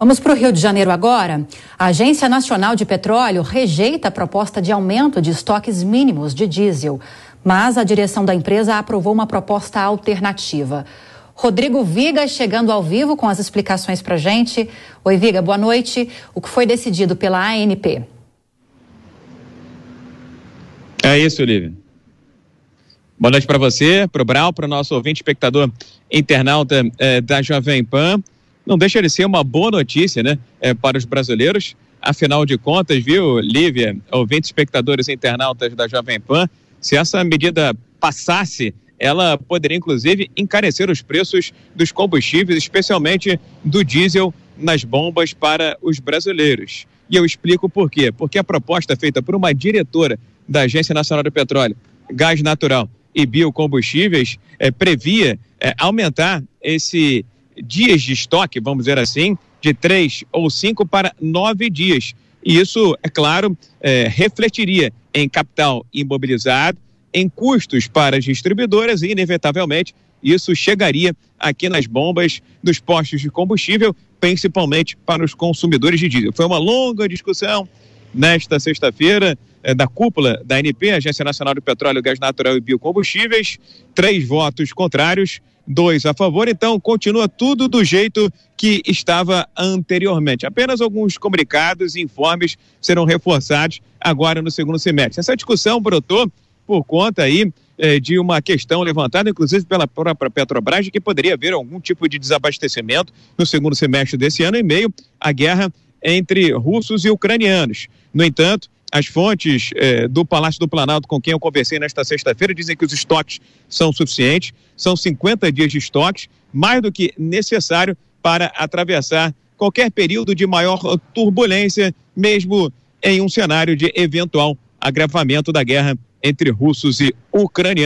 Vamos para o Rio de Janeiro agora. A Agência Nacional de Petróleo rejeita a proposta de aumento de estoques mínimos de diesel, mas a direção da empresa aprovou uma proposta alternativa. Rodrigo Viga chegando ao vivo com as explicações para a gente. Oi, Viga, boa noite. O que foi decidido pela ANP? É isso, Olivia. Boa noite para você, para o Brau, para o nosso ouvinte, espectador internauta eh, da Jovem Pan não deixa de ser uma boa notícia, né, é, para os brasileiros. Afinal de contas, viu, Lívia, ouvintes, espectadores internautas da Jovem Pan, se essa medida passasse, ela poderia inclusive encarecer os preços dos combustíveis, especialmente do diesel nas bombas para os brasileiros. E eu explico por quê. Porque a proposta feita por uma diretora da Agência Nacional do Petróleo, Gás Natural e Biocombustíveis é, previa é, aumentar esse dias de estoque, vamos dizer assim, de três ou cinco para nove dias. E isso, é claro, é, refletiria em capital imobilizado, em custos para as distribuidoras e, inevitavelmente, isso chegaria aqui nas bombas dos postos de combustível, principalmente para os consumidores de diesel. Foi uma longa discussão nesta sexta-feira eh, da cúpula da ANP, Agência Nacional do Petróleo, Gás Natural e Biocombustíveis, três votos contrários, dois a favor. Então, continua tudo do jeito que estava anteriormente. Apenas alguns comunicados e informes serão reforçados agora no segundo semestre. Essa discussão brotou por conta aí eh, de uma questão levantada, inclusive pela própria Petrobras, de que poderia haver algum tipo de desabastecimento no segundo semestre desse ano, em meio à guerra entre russos e ucranianos. No entanto, as fontes eh, do Palácio do Planalto, com quem eu conversei nesta sexta-feira, dizem que os estoques são suficientes, são 50 dias de estoques, mais do que necessário para atravessar qualquer período de maior turbulência, mesmo em um cenário de eventual agravamento da guerra entre russos e ucranianos.